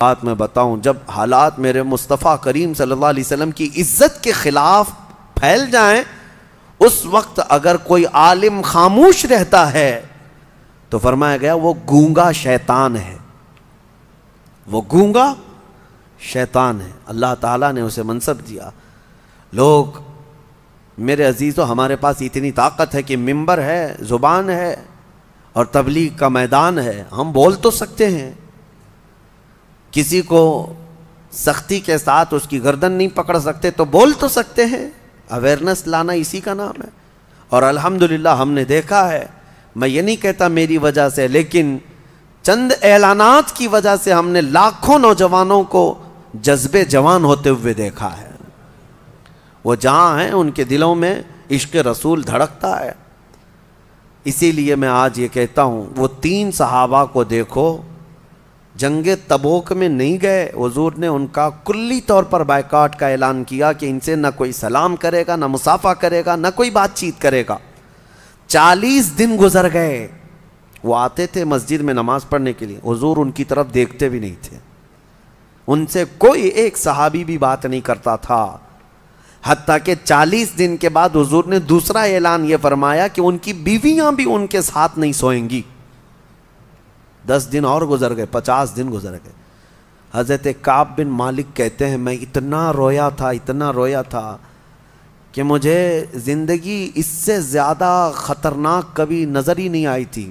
बात मैं बताऊं जब हालात मेरे मुस्तफ़ा करीम सल्लल्लाहु अलैहि वसल्लम की इज्जत के ख़िलाफ़ फैल जाएं उस वक्त अगर कोई आलिम खामोश रहता है तो फरमाया गया वो गूंगा शैतान है वो गूंगा शैतान है अल्लाह ताला ने उसे मनसब दिया लोग मेरे अजीज़ हमारे पास इतनी ताकत है कि मिंबर है ज़ुबान है और तबलीग का मैदान है हम बोल तो सकते हैं किसी को सख्ती के साथ उसकी गर्दन नहीं पकड़ सकते तो बोल तो सकते हैं अवेयरनेस लाना इसी का नाम है और अल्हम्दुलिल्लाह हमने देखा है मैं ये नहीं कहता मेरी वजह से लेकिन चंद ऐलानात की वजह से हमने लाखों नौजवानों को जज्बे जवान होते हुए देखा है वो जहाँ हैं उनके दिलों में इश्क रसूल धड़कता है इसीलिए मैं आज ये कहता हूँ वो तीन सहाबा को देखो जंगे तबोक में नहीं गए हजूर ने उनका कुल्ली तौर पर बायकाट का ऐलान किया कि इनसे ना कोई सलाम करेगा ना मुसाफा करेगा ना कोई बातचीत करेगा चालीस दिन गुजर गए वो आते थे मस्जिद में नमाज पढ़ने के लिए हजूर उनकी तरफ देखते भी नहीं थे उनसे कोई एक सहाबी भी बात नहीं करता था हती के चालीस दिन के बाद हजूर ने दूसरा ऐलान ये फरमाया कि उनकी बीवियाँ भी उनके साथ नहीं सोएंगी दस दिन और गुजर गए पचास दिन गुजर गए हज़रत काब बिन मालिक कहते हैं मैं इतना रोया था इतना रोया था कि मुझे ज़िंदगी इससे ज़्यादा ख़तरनाक कभी नज़र ही नहीं आई थी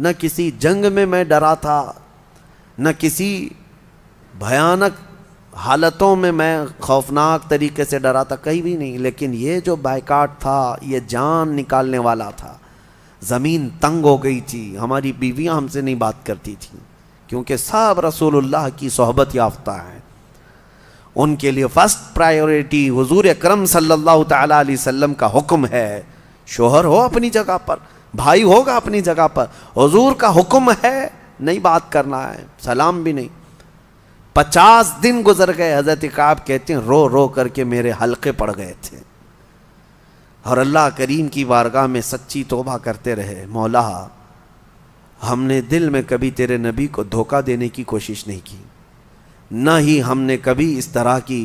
न किसी जंग में मैं डरा था न किसी भयानक हालतों में मैं खौफनाक तरीके से डरा था कहीं भी नहीं लेकिन ये जो बाइकाट था ये जान निकालने वाला था ज़मीन तंग हो गई थी हमारी बीवियां हमसे नहीं बात करती थी क्योंकि सब रसूलुल्लाह की सोहबत याफ्ता हैं उनके लिए फर्स्ट प्रायोरिटी हुजूर अकरम सल्लल्लाहु अलैहि वसल्लम का हुक्म है शोहर हो अपनी जगह पर भाई होगा अपनी जगह पर हुजूर का हुक्म है नहीं बात करना है सलाम भी नहीं पचास दिन गुजर गए हज़रत काब कहते हैं रो रो करके मेरे हल्के पड़ गए थे और अल्लाह करीम की वारगाह में सच्ची तोबा करते रहे मौला हमने दिल में कभी तेरे नबी को धोखा देने की कोशिश नहीं की ना ही हमने कभी इस तरह की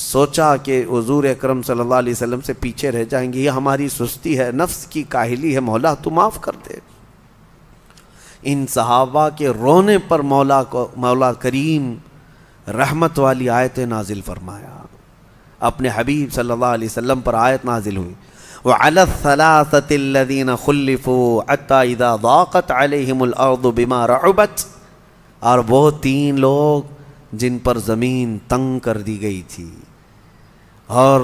सोचा कि हजूर अक्रम सल्लल्लाहु अलैहि से पीछे रह जाएंगे ये हमारी सुस्ती है नफ्स की काहली है मौला तो माफ़ कर दे इन सहाबा के रोने पर मौला को मौला करीम रहमत वाली आयत नाजिल फरमाया अपने हबीब सल्लल्लाहु अलैहि वसल्लम पर आयत नाजिल हुई वलासतीन खलफ़ाक़त अलहमद बिमा और वो तीन लोग जिन पर ज़मीन तंग कर दी गई थी और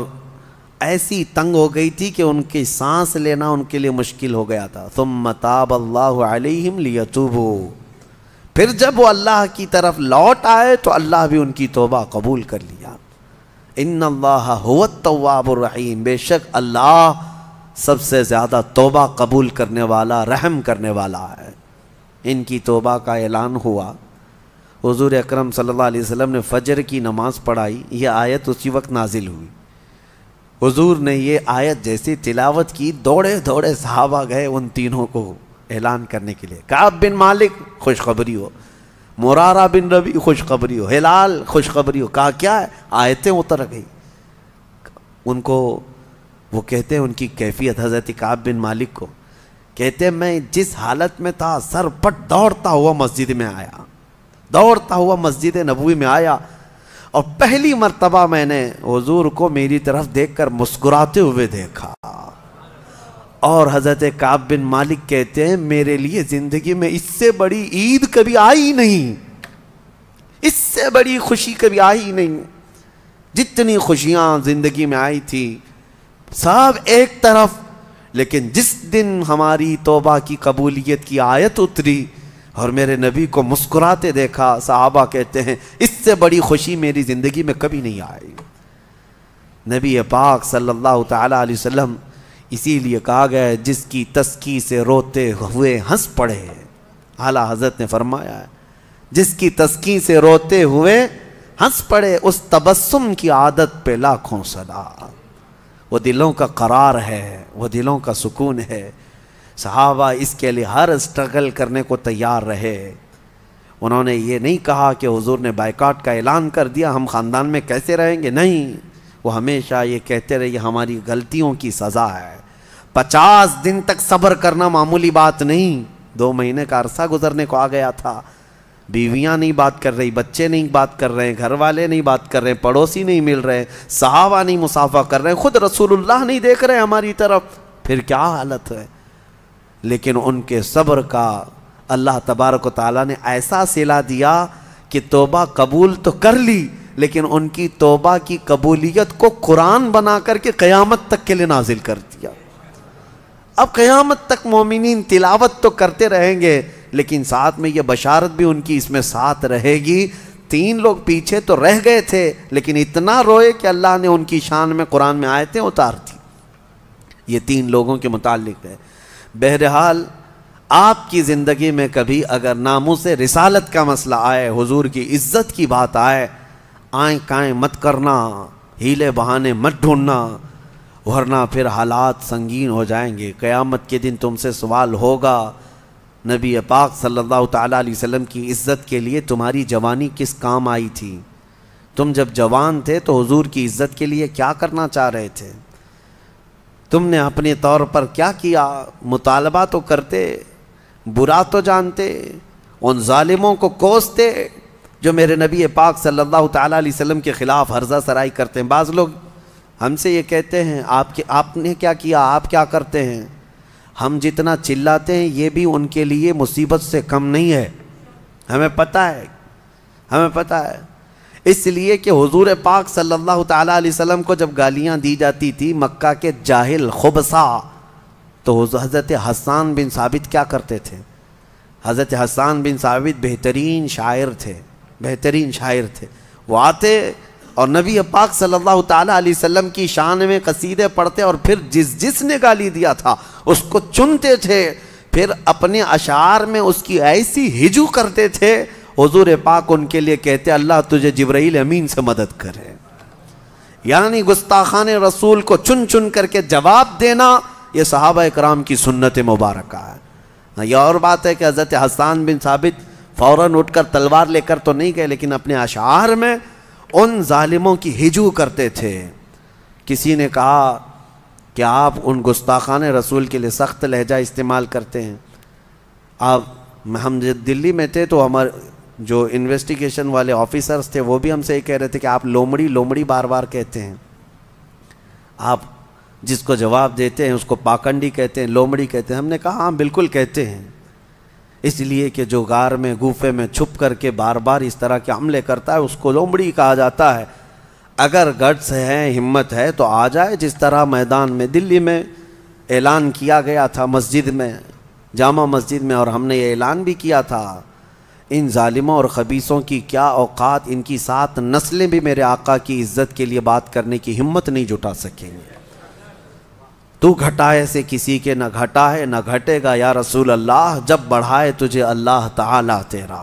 ऐसी तंग हो गई थी कि उनकी सांस लेना उनके लिए मुश्किल हो गया था तुम ताब अल्लाम लियतुबो फिर जब वो अल्लाह की तरफ लौट आए तो अल्लाह भी उनकी तोबा कबूल कर ली इन बेशक अल्लाह सबसे ज़्यादा तोबा कबूल करने वाला रहम करने वाला है इनकी तोबा का ऐलान हुआ हजूर अक्रम सल्लल्लाहु ने फ़जर की नमाज़ पढ़ाई यह आयत उसी वक्त नाजिल हुई हुजूर ने यह आयत जैसी तिलावत की दौड़े दौड़े सहाबा गए उन तीनों को ऐलान करने के लिए काब बिन मालिक खुशखबरी हो मुरारा बिन रवि खुशखबरी हो हिलाल खुशखबरी हो कहा क्या है आयतें उतर गई उनको वो कहते हैं उनकी कैफियत हज़रत काब बिन मालिक को कहते हैं मैं जिस हालत में था सरपट दौड़ता हुआ मस्जिद में आया दौड़ता हुआ मस्जिद नबूवी में आया और पहली मर्तबा मैंने हजूर को मेरी तरफ देखकर मुस्कुराते हुए देखा और हज़रत काब बिन मालिक कहते हैं मेरे लिए ज़िंदगी में इससे बड़ी ईद कभी आई नहीं इससे बड़ी खुशी कभी आई नहीं जितनी खुशियाँ ज़िंदगी में आई थी सब एक तरफ लेकिन जिस दिन हमारी तोबा की कबूलियत की आयत उतरी और मेरे नबी को मुस्कुराते देखा साहबा कहते हैं इससे बड़ी खुशी मेरी ज़िंदगी में कभी नहीं आई नबी पाक सल्लल्लाहु अलैहि वसल्लम इसीलिए कहा गया है जिसकी तस्की से रोते हुए हंस पड़े आला हजरत ने फरमाया है जिसकी तस्की से रोते हुए हंस पड़े उस तबस्सुम की आदत पे लाखों सदा वो दिलों का करार है वो दिलों का सुकून है सहाबा इसके लिए हर स्ट्रगल करने को तैयार रहे उन्होंने ये नहीं कहा कि हुजूर ने बाइकाट का ऐलान कर दिया हम ख़ानदान में कैसे रहेंगे नहीं वो हमेशा ये कहते रहे हमारी गलतियों की सज़ा है पचास दिन तक सब्र करना मामूली बात नहीं दो महीने का अरसा गुजरने को आ गया था बीवियां नहीं बात कर रही बच्चे नहीं बात कर रहे हैं घर वाले नहीं बात कर रहे हैं पड़ोसी नहीं मिल रहे सहावा नहीं मुसाफा कर रहे हैं खुद रसूलुल्लाह नहीं देख रहे हमारी तरफ फिर क्या हालत है लेकिन उनके सब्र का अल्लाह तबारक ताली ने ऐसा सिला दिया कि तोबा कबूल तो कर ली लेकिन उनकी तोबा की कबूलियत को कुरान बना करके क़यामत तक के लिए नाजिल कर दिया अब क़यामत तक मोमिन तिलावत तो करते रहेंगे लेकिन साथ में यह बशारत भी उनकी इसमें साथ रहेगी तीन लोग पीछे तो रह गए थे लेकिन इतना रोए कि अल्लाह ने उनकी शान में कुरान में आयतें उतार दी ये तीन लोगों के मुतालिक है बहरहाल आपकी ज़िंदगी में कभी अगर नामों से रिसालत का मसला आए हुजूर की इज्जत की बात आए आए काएँ मत करना हीले बहाने मत ढूंढना वरना फिर हालात संगीन हो जाएंगे क़यामत के दिन तुमसे सवाल होगा नबी पाक सल्लल्लाहु अलैहि वसल्लम की इज़्ज़त के लिए तुम्हारी जवानी किस काम आई थी तुम जब जवान थे तो हुजूर की इज़्ज़त के लिए क्या करना चाह रहे थे तुमने अपने तौर पर क्या किया मुतालबा तो करते बुरा तो जानते उन ालिमों को कोसते जो मेरे नबी पाक सल्लल्लाहु अलैहि वसल्लम के ख़िलाफ़ हर्जा सराई करते हैं बाज़ लोग हमसे ये कहते हैं आपके आपने क्या किया आप क्या करते हैं हम जितना चिल्लाते हैं ये भी उनके लिए मुसीबत से कम नहीं है हमें पता है हमें पता है इसलिए कि हुजूर पाक सल्लल्लाहु अलैहि वसल्लम को जब गालियाँ दी जाती थी मक्का के जाहिल खुबसा तो हज़रत हसान बिन साबित क्या करते थे हज़रत हसान बिन साबित बेहतरीन शायर थे बेहतरीन शायर थे वो आते और नबी पाक सल्लल्लाहु अलैहि वसल्लम की शान में कसीदे पढ़ते और फिर जिस जिस ने गाली दिया था उसको चुनते थे फिर अपने अशार में उसकी ऐसी हिजू करते थे हजूर पाक उनके लिए कहते अल्लाह तुझे जबरील अमीन से मदद करे यानी गुस्ताखान रसूल को चुन चुन करके जवाब देना यह सहाबा कराम की सुन्नत मुबारक है यह और बात है कि हज़रत हसान बिन साबित फौरन उठकर तलवार लेकर तो नहीं गए लेकिन अपने अशार में उन ालिमों की हिजू करते थे किसी ने कहा कि आप उन गुस्ताखान रसूल के लिए सख्त लहजा इस्तेमाल करते हैं आप हम जब दिल्ली में थे तो हमारे जो इन्वेस्टिगेशन वाले ऑफिसर्स थे वो भी हमसे ये कह रहे थे कि आप लोमड़ी लोमड़ी बार बार कहते हैं आप जिसको जवाब देते हैं उसको पाखंडी कहते हैं लोमड़ी कहते हैं हमने कहा हाँ बिल्कुल कहते हैं इसलिए कि जो गार में गुफे में छुप करके बार बार इस तरह के हमले करता है उसको लोमड़ी कहा जाता है अगर गट्स है हिम्मत है तो आ जाए जिस तरह मैदान में दिल्ली में ऐलान किया गया था मस्जिद में जामा मस्जिद में और हमने ये ऐलान भी किया था इन ालिमों और खबीसों की क्या औकात इनकी सात नस्लें भी मेरे आका की इज़्ज़त के लिए बात करने की हिम्मत नहीं जुटा सकेंगी तू घटाए से किसी के न घटा है न घटेगा या रसूल अल्लाह जब बढ़ाए तुझे अल्लाह ताला तेरा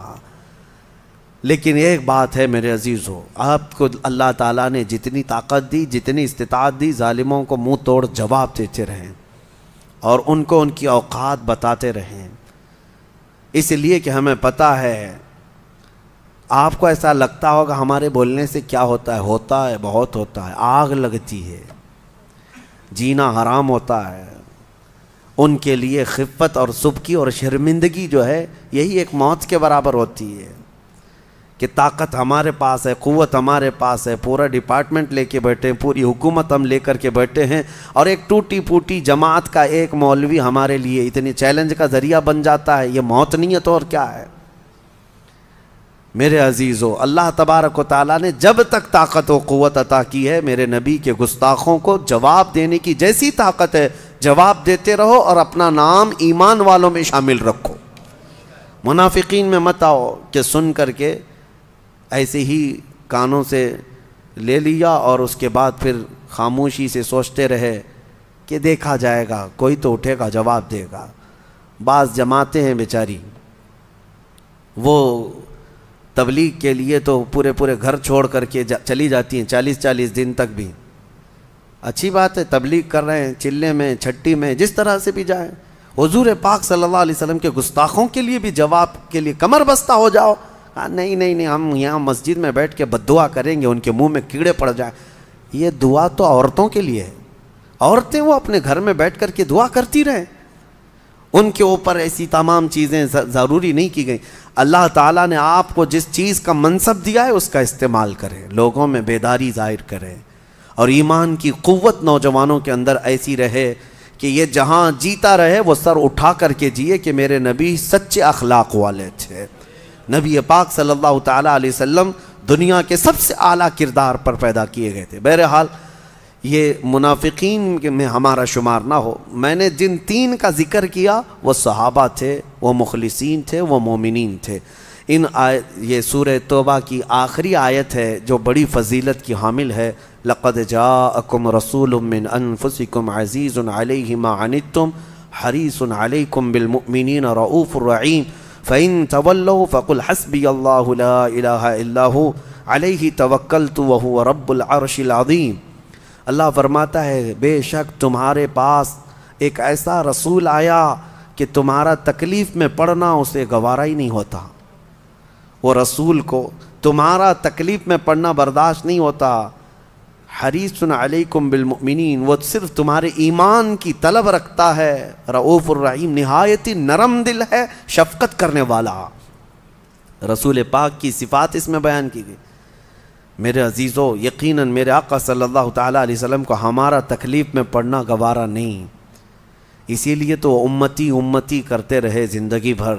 लेकिन एक बात है मेरे अजीज़ हो आपको अल्लाह ताला ने जितनी ताकत दी जितनी इस्तात दी ालिमों को मुंह तोड़ जवाब देते रहें और उनको उनकी औकात बताते रहें इसलिए कि हमें पता है आपको ऐसा लगता होगा हमारे बोलने से क्या होता है होता है बहुत होता है आग लगती है जीना हराम होता है उनके लिए खिफत और सुबकी और शर्मिंदगी जो है यही एक मौत के बराबर होती है कि ताकत हमारे पास है क़वत हमारे पास है पूरा डिपार्टमेंट लेके बैठे हैं पूरी हुकूमत हम लेकर के बैठे हैं और एक टूटी फूटी जमात का एक मौलवी हमारे लिए इतनी चैलेंज का ज़रिया बन जाता है ये मौत नहीं है तो और क्या है मेरे हो अल्लाह तबारक ताली ने जब तक ताकत व क़वत अता की है मेरे नबी के गुस्ताखों को जवाब देने की जैसी ताकत है जवाब देते रहो और अपना नाम ईमान वालों में शामिल रखो मुनाफिकीन में मत आओ कि सुन करके ऐसे ही कानों से ले लिया और उसके बाद फिर खामोशी से सोचते रहे कि देखा जाएगा कोई तो उठेगा जवाब देगा बाज़ जमाते हैं बेचारी वो तबलीग के लिए तो पूरे पूरे घर छोड़ करके जा, चली जाती हैं चालीस चालीस दिन तक भी अच्छी बात है तबलीग कर रहे हैं चिल्ले में छट्टी में जिस तरह से भी जाए हजूर पाक सल्लल्लाहु अलैहि वसल्लम के गुस्ताखों के लिए भी जवाब के लिए कमर बस्ता हो जाओ कहा नहीं नहीं नहीं हम यहाँ मस्जिद में बैठ के बदुआ करेंगे उनके मुँह में कीड़े पड़ जाए ये दुआ तो औरतों के लिए है औरतें वो अपने घर में बैठ कर के दुआ करती रहें उनके ऊपर ऐसी तमाम चीज़ें ज़रूरी नहीं की गई अल्लाह ताला ने आपको जिस चीज़ का मनसब दिया है उसका इस्तेमाल करें लोगों में बेदारी ज़ाहिर करें और ईमान की क़वत नौजवानों के अंदर ऐसी रहे कि ये जहाँ जीता रहे वो सर उठा करके जिए कि मेरे नबी सच्चे अखलाक वाले थे नबी पाक सल्लल्लाहु अलैहि वसल्लम दुनिया के सबसे आला किरदार पर पैदा किए गए थे बहरहाल ये मुनाफिकीन में हमारा शुमार ना हो मैंने जिन तीन का ज़िक्र किया वह सहाबा थे वो मुखलसिन थे वो मोमिन थे इन आय ये सूर तोबा की आखिरी आयत है जो बड़ी फजीलत की हामिल है लक़द जाकुम रसूलमिन अनफुसिकुम अज़ीज़ुन तुम हरीसन अलैकुम बिलमिन रऊफ़ुररहीम फ़ैन तवल्ल फ़कुल हसबी अल्लाह अलैहि तवक्ल तो वह रब्बुल अल्लाह फरमाता है बेशक तुम्हारे पास एक ऐसा रसूल आया कि तुम्हारा तकलीफ़ में पड़ना उसे गवारा ही नहीं होता वो रसूल को तुम्हारा तकलीफ़ में पड़ना बर्दाश्त नहीं होता सुन अलैकुम बिलमिन वो सिर्फ तुम्हारे ईमान की तलब रखता है रऊफ़ुर्रहीम नहायती नरम दिल है शफकत करने वाला रसूल पाक की सिफात इसमें बयान की गई मेरे अजीज़ो यकीन मेरे आका सल्लल्लाहु अलैहि वसल्लम को हमारा तकलीफ़ में पढ़ना गवारा नहीं इसीलिए तो उम्मती उम्मती करते रहे ज़िंदगी भर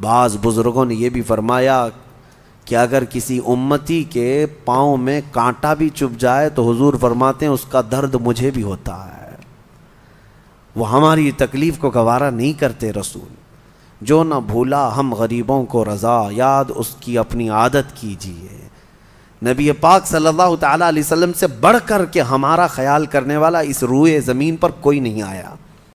बाज़ बुज़ुर्गों ने यह भी फरमाया कि अगर किसी उम्मती के पाँव में कांटा भी चुप जाए तो हुजूर फरमाते हैं उसका दर्द मुझे भी होता है वो हमारी तकलीफ़ को गवारा नहीं करते रसूल जो ना भूला हम गरीबों को रज़ा याद उसकी अपनी आदत कीजिए नबी पाक सल्लल्लाहु अलैहि वसल्लम से बढ़ कर के हमारा ख्याल करने वाला इस रूए ज़मीन पर कोई नहीं आया